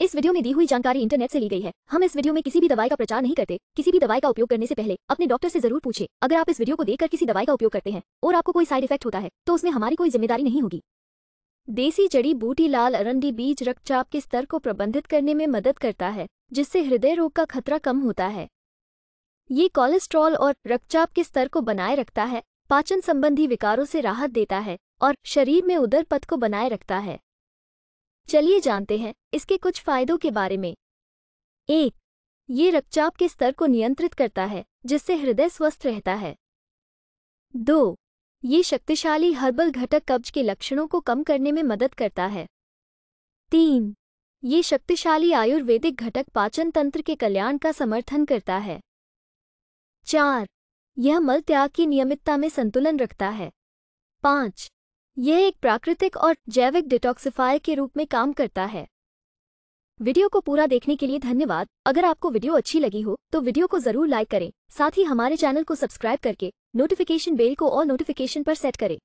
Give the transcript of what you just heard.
इस वीडियो में दी हुई जानकारी इंटरनेट से ली गई है हम इस वीडियो में किसी भी दवाई का प्रचार नहीं करते किसी भी दवाई का उपयोग करने से पहले अपने डॉक्टर से जरूर पूछे अगर आप इस वीडियो को देखकर किसी दवाई का उपयोग करते हैं और आपको कोई साइड इफेक्ट होता है तो उसमें हमारी कोई जिम्मेदारी नहीं होगी देसी जड़ी बूटी लाल अरंडी बीज रक्तचाप के स्तर को प्रबंधित करने में मदद करता है जिससे हृदय रोग का खतरा कम होता है ये कोलेस्ट्रॉल और रक्तचाप के स्तर को बनाए रखता है पाचन संबंधी विकारों से राहत देता है और शरीर में उदर पथ को बनाए रखता है चलिए जानते हैं इसके कुछ फायदों के बारे में एक ये रक्तचाप के स्तर को नियंत्रित करता है जिससे हृदय स्वस्थ रहता है दो ये शक्तिशाली हर्बल घटक कब्ज के लक्षणों को कम करने में मदद करता है तीन ये शक्तिशाली आयुर्वेदिक घटक पाचन तंत्र के कल्याण का समर्थन करता है चार यह मल त्याग की नियमितता में संतुलन रखता है पाँच यह एक प्राकृतिक और जैविक डिटॉक्सिफायर के रूप में काम करता है वीडियो को पूरा देखने के लिए धन्यवाद अगर आपको वीडियो अच्छी लगी हो तो वीडियो को जरूर लाइक करें साथ ही हमारे चैनल को सब्सक्राइब करके नोटिफिकेशन बेल को और नोटिफिकेशन पर सेट करें